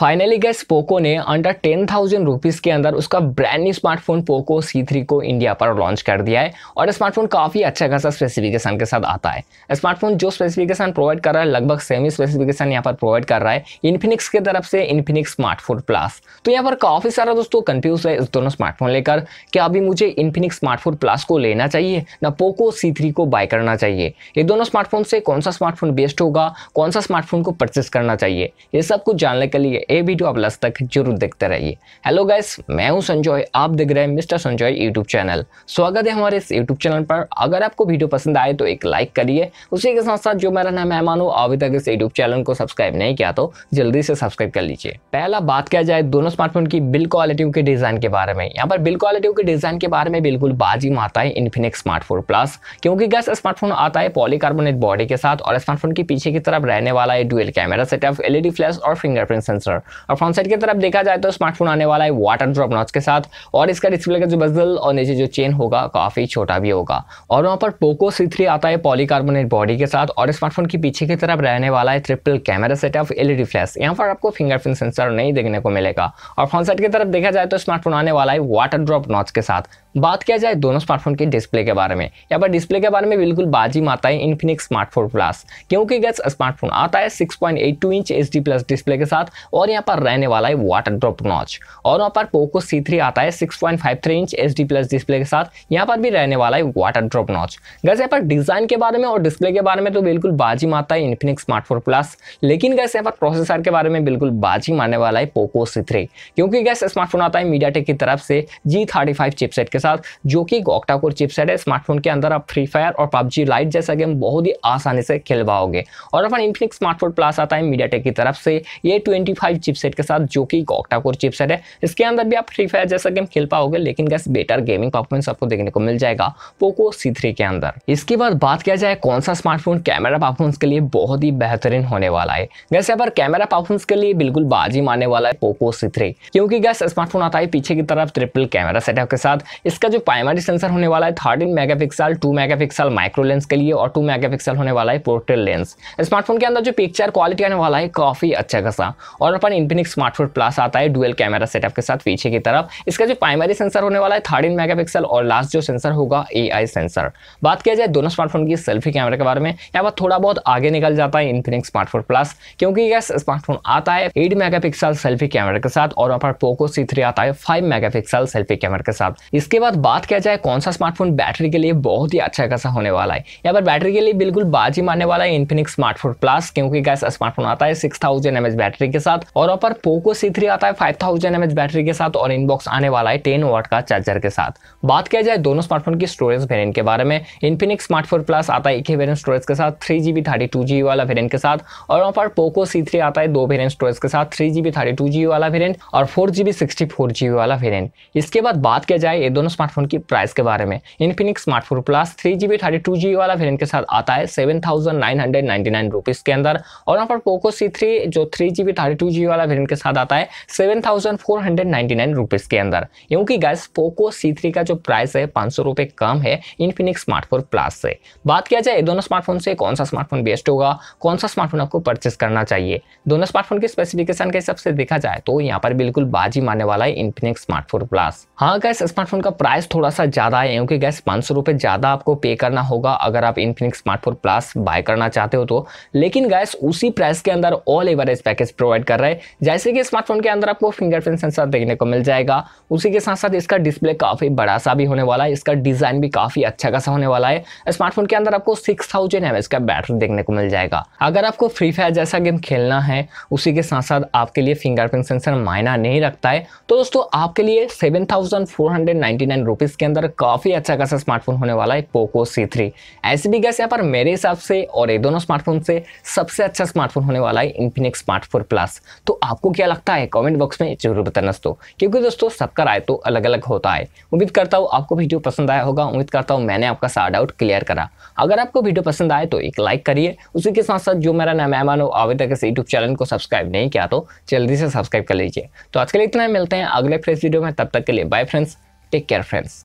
finally guys Poco ने under ten thousand rupees के अंदर उसका brand new smartphone Poco C three को इंडिया पर लॉन्च कर दिया है और स्मार्टफोन काफ़ी अच्छा खासा स्पेसिफिकेशन के साथ आता है स्मार्टफोन जो स्पेसिफिकेशन प्रोवाइड कर रहा है लगभग सेमी स्पेसिफिकेशन यहाँ पर प्रोवाइड कर रहा है इन्फिनिक्स की तरफ से इन्फिनिक्स स्मार्टफोन प्लस तो यहाँ पर काफ़ी सारा दोस्तों कन्फ्यूज है इस दोनों स्मार्टफोन लेकर क्या अभी मुझे इन्फिनिक्स स्मार्टफोन प्लस को लेना चाहिए ना पोको सी थ्री को बाय करना चाहिए ये दोनों स्मार्टफोन से कौन सा स्मार्टफोन बेस्ट होगा कौन सा स्मार्टफोन को परचेस करना चाहिए ये सब कुछ जानने के लिए ए बी टू लास्ट तक जरूर देखते रहिए हेलो गाइस मैं हूं संजॉय आप देख रहे हैं मिस्टर संजॉय यूट्यूब चैनल स्वागत है हमारे इस यूट्यूब चैनल पर अगर आपको वीडियो पसंद आए तो एक लाइक करिए उसी के साथ साथ जो मेरा नाम मेहमान हो अभी तक इस यूट्यूब चैनल को सब्सक्राइब नहीं किया तो जल्दी से सब्सक्राइब कर लीजिए पहला बात किया जाए दोनों स्मार्टफोन की बिल क्वालिटी के डिज़ाइन के बारे में यहाँ पर बिल क्वालिटी के डिज़ाइन के बारे में बिल्कुल बाजी आता है इन्फिनिक्स स्मार्टफोन प्लस क्योंकि गैस स्मार्टफोन आता है पॉलीकार्बोनेट बॉडी के साथ और स्मार्टफोन के पीछे की तरफ रहने वाला है dual camera setup LED flash और फिंगरप्रिंट सेंसर कलर और फ्रंट साइड की तरफ देखा जाए तो स्मार्टफोन आने वाला है वाटर ड्रॉप नॉच के साथ और इसका डिस्प्ले का जो बजल और नीचे जो चेन होगा काफ़ी छोटा भी होगा और वहाँ पर पोको सी आता है पॉलीकार्बोनेट बॉडी के साथ और स्मार्टफोन की पीछे की तरफ रहने वाला है triple camera setup LED flash यहाँ पर आपको फिंगरप्रिंट सेंसर नहीं देखने को मिलेगा और फ्रंट साइड की तरफ देखा जाए तो स्मार्टफोन आने वाला है वाटर ड्रॉप नॉच के साथ बात किया जाए दोनों स्मार्टफोन के डिस्प्ले के बारे में यहाँ पर डिस्प्ले के बारे में बिल्कुल बाजी माता है इन्फिनिक्स स्मार्टफोन प्लस क्योंकि गैस स्मार्टफोन आता है 6.82 इंच एच प्लस डिस्प्ले के साथ और यहाँ पर रहने वाला है वाटर ड्रॉप नॉच और वहाँ पर पोको सी थ्री आता है six point five three inch H D plus display के साथ यहाँ पर भी रहने वाला है वाटर ड्रॉप नॉच गैस यहाँ पर डिज़ाइन के बारे में और डिस्प्ले के बारे में तो बिल्कुल बाजी मारता है इन्फिनिक्स स्मार्ट फोर प्लस लेकिन गैस यहाँ पर प्रोसेसर के बारे में बिल्कुल बाजी मारने वाला है पोको सी थ्री क्योंकि गैस स्मार्टफोन आता है मीडिया की तरफ से जी थर्टी फाइव चिपसेट के साथ जो कि गोक्टाकोर चिपसेट है स्मार्टफोन के अंदर आप फ्री फायर और पबजी लाइट जैसा गेम बहुत ही आसानी से खेलवाओगे और अपन इन्फिनिक्स स्मार्टफोन प्लस आता है मीडिया की तरफ से ये ट्वेंटी फाइव चिपसेट के साथ जो कि ऑक्टा कोर चिपसेट है इसके अंदर भी आप फ्री फायर जैसा गेम खेल पाओगे लेकिन गैस बेटर गेमिंग परफॉर्मेंस आपको देखने को मिल जाएगा पोको सी के अंदर इसके बाद बात किया जाए कौन सा स्मार्टफोन कैमरा परफॉर्मेंस के लिए बहुत ही बेहतरीन होने वाला है गैस यहाँ पर कैमरा परफॉर्मेंस के लिए बिल्कुल बाजी मारने वाला है पोको सी क्योंकि गैस स्मार्टफोन आता है पीछे की तरफ ट्रिपल कैमरा सेटअप के साथ इसका जो प्राइमरी सेंसर होने वाला है thirteen mega pixel two micro lens के लिए और टू मेगा होने वाला है पोर्टल लेंस स्मार्टफोन के अंदर जो पिक्चर क्वालिटी आने वाला है काफ़ी अच्छा खासा और पर इनफिनिक स्मार्ट स्मार्टफोन प्लस आता है डुअल कैमरा सेटअप के साथ पीछे की तरफ इसका जो प्राइमरी सेंसर होने वाला है थर्टीन मेगापिक्सल और लास्ट जो सेंसर होगा ए सेंसर बात किया जाए दोनों स्मार्टफोन की सेल्फी कैमरे के बारे में यहाँ पर थोड़ा बहुत आगे निकल जाता है इन्फिनिक्स स्मार्टफोन प्लस क्योंकि यह स्मार्टफोन आता है एट मेगापिक्सल सेल्फी कैमरे के साथ और वहाँ पर पोको सी आता है फाइव मेगापिक्सल सेल्फी कैमरे के साथ इसके बाद बात किया जाए कौन सा स्मार्टफोन बैटरी के लिए बहुत ही अच्छा खासा होने वाला है यहाँ पर बैटरी के लिए बिल्कुल बाजी मारने वाला है इन्फिनिक स्मार्टफोन प्लस क्योंकि गैस स्मार्टफोन आता है सिक्स थाउजेंड बैटरी के साथ और पर पोको सी थ्री आता है फाइव थाउजेंड एच बैटरी के साथ और इनबॉक्स आने वाला है टेन वॉट का चार्जर के साथ बात किया जाए दोनों स्मार्टफोन की स्टोरेज वेरियंट के बारे में इन्फिनिक्स स्मार्टफोन प्लस आता है एक ही वेरियंट स्टोरेज के साथ three B thirty two G वाला वेरियंट के साथ और वहाँ पर पोको सी थ्री आता है दो वेरियंट स्टोरेज के साथ three B thirty two G वाला वेरियंट और four B sixty four G वाला वेरियंट इसके बाद बात किया जाए ये दोनों स्मार्टफोन की प्राइस के बारे में Infinix smartphone plus three GB thirty two G वाला वेरियंट के साथ आता है seven thousand nine hundred ninety nine rupees के अंदर और वहाँ पर पोको सी थ्री जो three GB thirty two G वाला वेरियंट के साथ आता है seven thousand four hundred ninety nine rupees के अंदर क्योंकि गैस पोको सी थ्री का जो प्राइस है पाँच सौ रुपये कम है इन्फिनिक्स स्मार्टफोन प्लस से बात किया जाए दोनों स्मार्टफोन से कौन सा स्मार्टफोन बेस्ट होगा कौन सा स्मार्टफोन आपको परचेस करना चाहिए दोनों स्मार्टफोन के स्पेसिफिकेशन के हिसाब से देखा जाए तो यहाँ पर बिल्कुल बाजी मारने वाला है इन्फिनिक्स स्मार्टफोन प्लस हाँ गैस स्मार्टफोन का प्राइस थोड़ा सा ज़्यादा है क्योंकि गैस पाँच सौ रुपये ज़्यादा आपको पे करना होगा अगर आप इन्फिनिक्स स्मार्टफोन प्लस बाय करना चाहते हो तो लेकिन गैस उसी प्राइस के अंदर ऑल एवरेज पैकेज प्रोवाइड कर रहे है जैसे कि स्मार्टफोन के अंदर आपको फिंगरप्रिंट सेंसर देखने को मिल जाएगा उसी के साथ साथ इसका डिस्प्ले काफ़ी बड़ा सा भी होने वाला है इसका डिज़ाइन भी काफ़ी अच्छा खासा होने वाला है स्मार्टफोन के अंदर आपको सिक्स थाउजेंड का बैटरी देखने को मिल जाएगा अगर आपको फ्री फायर जैसा गेम खेलना है उसी के साथ साथ आपके लिए फिंगरप्रिंट सेंसर मायना नहीं रखता है तो दोस्तों आपके लिए सेवन थाउजेंड के अंदर काफ़ी अच्छा खासा स्मार्टफोन होने वाला है पोको सी थ्री ऐसे भी गैस यहाँ पर मेरे हिसाब से और ये दोनों स्मार्टफोन से सबसे अच्छा स्मार्टफोन होने वाला है इन्फिनिक्स स्मार्ट फोर प्लस तो आपको क्या लगता है कमेंट बॉक्स में जरूर बताना दोस्तों क्योंकि दोस्तों सबका राय तो अलग अलग होता है उम्मीद करता हूँ आपको वीडियो पसंद आया होगा उम्मीद करता हूँ मैंने आपका सारा डाउट क्लियर करा अगर आपको वीडियो पसंद आए तो एक लाइक करिए उसी के साथ साथ जो मेरा नया मेहमान हो अभी तक इस यूट्यूब चैनल को सब्सक्राइब नहीं किया तो जल्दी से सब्सक्राइब कर लीजिए तो आज के लिए इतना मिलते हैं अगले फ्रेश वीडियो में तब तक के लिए bye friends take care friends